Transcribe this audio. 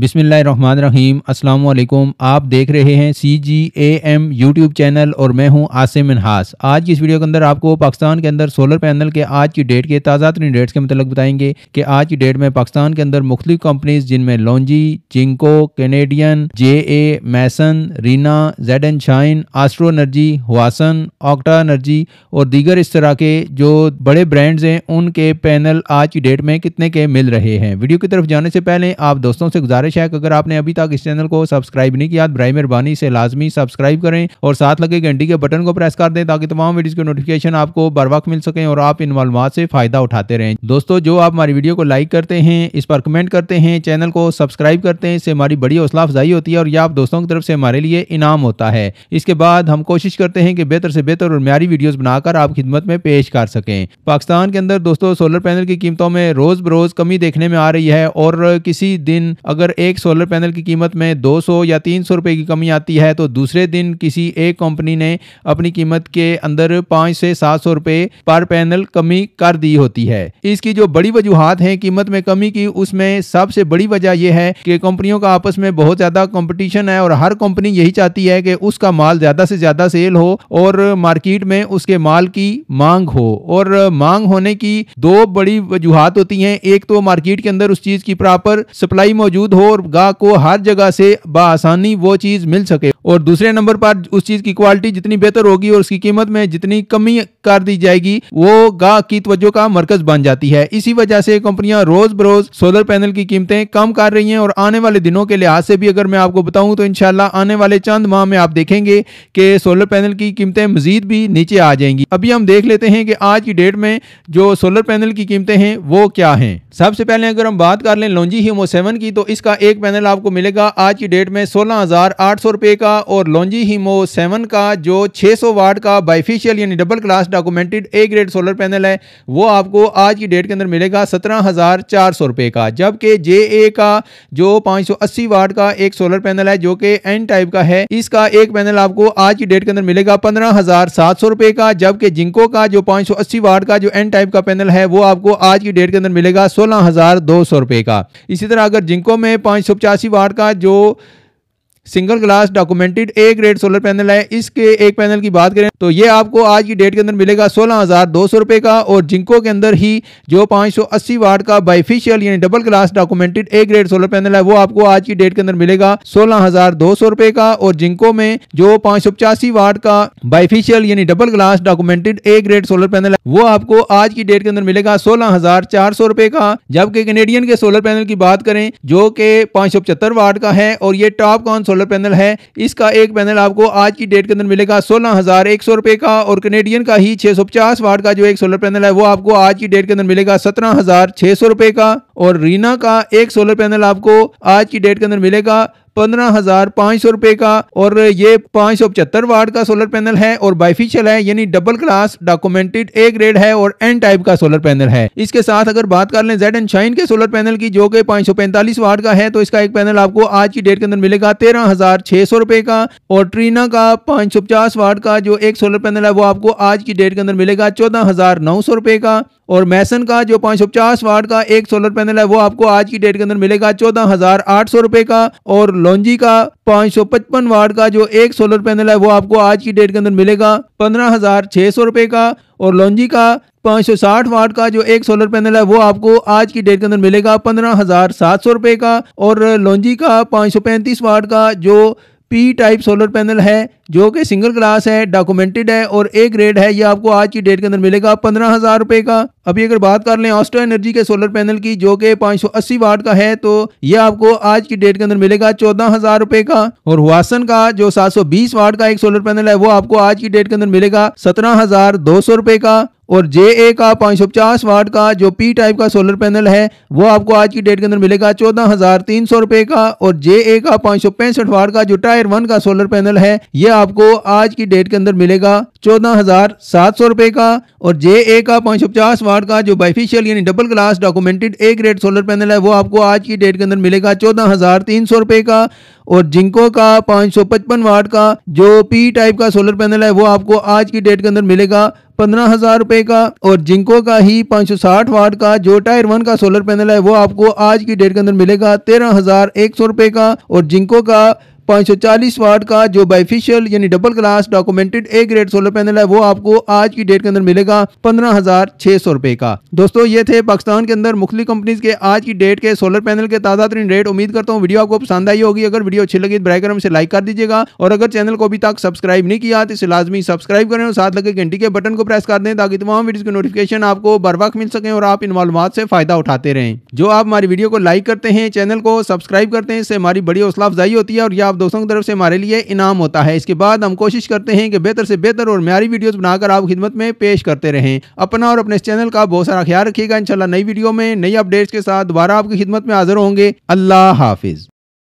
बिसमीम् अल्लाम आप देख रहे हैं C G A M YouTube channel और मैं हूं आसिम इनहास आज की इस वीडियो के अंदर आपको पाकिस्तान के अंदर सोलर पैनल के आज की डेट के ताज़ा तरीन डेट्स के मतलब बताएंगे कि आज की डेट में पाकिस्तान के अंदर मुख्तु कंपनीज जिनमें LONGi Jinko Canadian J A Maysun रीना Z N shine Astro energy Huasun Octa energy और दीगर इस तरह के जो बड़े ब्रांड्स हैं उनके पैनल आज की डेट में कितने के मिल रहे हैं वीडियो की तरफ जाने से पहले आप दोस्तों से गुजार गुजारिश है कि अगर आपने अभी तक इस चैनल को सब्सक्राइब नहीं किया ब्राई मेहरबानी से लाजमी सब्सक्राइब करें और साथ लगे घंटी के बटन को प्रेस कर दें ताकि तमाम वीडियो की नोटिफिकेशन आपको बर वक्त मिल सकें और आप इन मालूम से फायदा उठाते रहें दोस्तों जो आप हमारी वीडियो को लाइक करते हैं इस पर कमेंट करते हैं चैनल को सब्सक्राइब करते हैं इससे हमारी बड़ी हौसला अफजाई होती है और यह आप दोस्तों की तरफ से हमारे लिए इनाम होता है इसके बाद हम कोशिश करते हैं कि बेहतर से बेहतर और म्यारी वीडियोस बनाकर आप खिदमत में पेश कर सकें पाकिस्तान के अंदर दोस्तों सोलर पैनल की कीमतों में रोज बरोज कमी देखने में आ रही है और किसी दिन अगर एक सोलर पैनल की कीमत में 200 या 300 रुपए की कमी आती है तो दूसरे दिन किसी एक कंपनी ने अपनी कीमत के अंदर 5 से सात सौ रुपए पर पैनल कमी कर दी होती है इसकी जो बड़ी वजूहत है कीमत में कमी की उसमें सबसे बड़ी वजह यह है कि कंपनियों का आपस में बहुत ज्यादा कॉम्पिटिशन है और हर कंपनी यही चाहती है कि उसका माल ज्यादा से ज्यादा सेल हो और मार्केट में उसके माल की मांग हो और मांग होने की दो बड़ी वजूहत होती हैं एक तो मार्केट के अंदर उस चीज की प्रॉपर सप्लाई मौजूद हो शोरगा को हर जगह से बासानी वो चीज़ मिल सके और दूसरे नंबर पर उस चीज़ की क्वालिटी जितनी बेहतर होगी और उसकी कीमत में जितनी कमी कर दी जाएगी वो गाह की तवज्जो का मरकज बन जाती है इसी वजह से कंपनियां रोज बरोज सोलर पैनल की कीमतें कम कर रही हैं और आने वाले दिनों के लिहाज से भी अगर मैं आपको बताऊं तो इनशाला आने वाले चंद माह में आप देखेंगे कि सोलर पैनल की कीमतें मजीद भी नीचे आ जाएंगी अभी हम देख लेते हैं कि आज की डेट में जो सोलर पैनल की कीमतें हैं वो क्या है सबसे पहले अगर हम बात कर लें लॉन्जी हीमो सेवन की तो इसका एक पैनल आपको मिलेगा आज की डेट में सोलह हजार आठ सौ रुपए का का और लॉन्जी हीमो सेवन का जो 600 सौ वाट का बाइफिशियल यानी double glass documented A grade solar panel है वो आपको आज की डेट के अंदर मिलेगा सत्रह हज़ार चार सौ रुपये का जबकि जे ए का जो 580 वाट का एक सोलर पैनल है जो कि एन टाइप का है इसका एक पैनल आपको आज की डेट के अंदर मिलेगा पंद्रह हज़ार सात सौ रुपये का जबकि जिंको का जो 580 वाट का जो एन टाइप का पैनल है वो आपको आज की डेट के अंदर मिलेगा सोलह हज़ार दो सौ रुपये का इसी तरह अगर जिंको में पाँच सौ पचासी वाट का जो single glass documented A grade solar panel है इसके एक पैनल की बात करें तो ये आपको आज की डेट के अंदर मिलेगा सोलह हजार दो सौ रुपए का और जिंको के अंदर ही जो पांच सौ अस्सी वाट का बाइफिशियल यानी double glass documented A grade solar panel है वो आपको आज की डेट के अंदर मिलेगा सोलह हजार दो सौ रुपए का और जिंको में जो पांच सौ पचासी वाट का बाइफिशियल यानी double glass documented A grade solar panel है वो आपको आज की डेट के अंदर मिलेगा सोलह हजार चार सौ रुपए का जबकि कैनेडियन के सोलर पैनल की बात करें जो के पांच सौ पचहत्तर वाट का है और ये टॉप कॉन सोलर पैनल है इसका एक पैनल आपको आज की डेट के अंदर मिलेगा सोलह हजार एक सौ रुपए का और कनेडियन का ही छह सौ पचास वाट का जो एक सोलर पैनल है वो आपको आज की डेट के अंदर मिलेगा सत्रह हजार छह सौ रुपए का और रीना का एक सोलर पैनल आपको आज की डेट के अंदर मिलेगा पंद्रह हजार पाँच सौ रुपये का और ये पाँच सौ पचहत्तर वार्ड का सोलर पैनल है और बाइफिशियल है यानी double glass documented A grade है और एन टाइप का सोलर पैनल है इसके साथ अगर बात कर लें जेड एंड शाइन के सोलर पैनल की जो कि पाँच सौ पैंतालीस वार्ड का है तो इसका एक पैनल आपको आज की डेट के अंदर मिलेगा तेरह हजार छह सौ रुपये का और ट्रीना का पाँच सौ पचास वार्ड का जो एक सोलर पैनल है वो आपको आज की डेट के अंदर मिलेगा चौदह हजार नौ सौ रुपये का और मैसन का जो पाँच सौ पचास वार्ड का एक सोलर पैनल पैनल है वो आपको आज की डेट के अंदर मिलेगा चौदह हजार आठ सौ रुपए का और लॉन्जी का पांच सौ पचपन वार्ड का जो एक सोलर पैनल है वो आपको आज की डेट के अंदर मिलेगा पंद्रह हजार छह सौ रुपए का और लॉन्जी का सौ साठ वाट का जो एक सोलर पैनल है वो आपको आज की डेट के अंदर मिलेगा पंद्रह हजार सात सौ रुपए का और लॉन्जी का सौ पैंतीस वाट का जो पी टाइप सोलर पैनल है जो कि सिंगल क्लास है डॉक्यूमेंटेड है और ए ग्रेड है ये आपको आज की डेट के अंदर मिलेगा पंद्रह हज़ार रुपए का अभी अगर बात कर लें ऑस्ट्रो एनर्जी के सोलर पैनल की जो कि 580 वाट का है तो ये आपको आज की डेट के अंदर मिलेगा चौदह हज़ार रुपए का और हुआसन का जो 720 वाट का एक सोलर पैनल है वो आपको आज की डेट के अंदर मिलेगा सत्रह हज़ार दो सौ रुपए का और जे ए का पाँच सौ पचास वाट का जो पी टाइप का सोलर पैनल है वो आपको आज की डेट के अंदर मिलेगा चौदह हज़ार तीन सौ रुपए का और जे ए का पाँच सौ पैंसठ वाट का जो टायर वन का सोलर पैनल है ये आपको आज की डेट के अंदर मिलेगा चौदह हज़ार सात सौ रुपए का और जे ए का पाँच सौ पचास वाट का जो बाइफिशियल यानी double glass documented A grade solar panel है वो आपको आज की डेट के अंदर मिलेगा चौदह हज़ार तीन सौ रुपए का और जिंको का पाँच सौ पचपन वाट का जो पी टाइप का सोलर पैनल है वो आपको आज की डेट के अंदर मिलेगा पंद्रह हजार रुपए का और जिंको का ही पांच सौ साठ वाट का जो टायर वन का सोलर पैनल है वो आपको आज की डेट के अंदर मिलेगा तेरह हजार एक सौ रुपए का और जिंको का 540 वाट का जो बाइफिशियल यानी double glass documented A grade solar panel है वो आपको आज की डेट के अंदर मिलेगा पंद्रह हजार छह सौ रुपए का दोस्तों ये थे पाकिस्तान के अंदर मुख्तलि कंपनीज के आज की डेट के सोलर पैनल के ताजा तरीन रेट उम्मीद करता हूँ वीडियो आपको पसंद आई होगी अगर वीडियो अच्छी लगी तो ब्राइकर से लाइक कर दीजिएगा और अगर चैनल को अभी तक सब्सक्राइब नहीं किया तो इसे लाजमी सब्सक्राइब करें और साथ लगे घंटी के बटन को प्रेस कर दें ताकि तमाम वीडियो की नोटिफिकेशन आपको बर वक्त मिल सके और आप इन मालूम से फायदा उठाते रहें जो आप हमारी वीडियो को लाइक करते हैं चैनल को सब्सक्राइब करते हैं इससे हमारी बड़ी हौसला अफजाई होती है और यह आप दोस्तों की तरफ से हमारे लिए इनाम होता है इसके बाद हम कोशिश करते हैं कि बेहतर से बेहतर और म्यारी वीडियोज़ बनाकर आप खिदमत में पेश करते रहें अपना और अपने चैनल का बहुत सारा ख्याल रखिएगा इनशाला नई वीडियो में नई अपडेट्स के साथ दोबारा आपकी खिदमत में हाजिर होंगे अल्लाह हाफिज़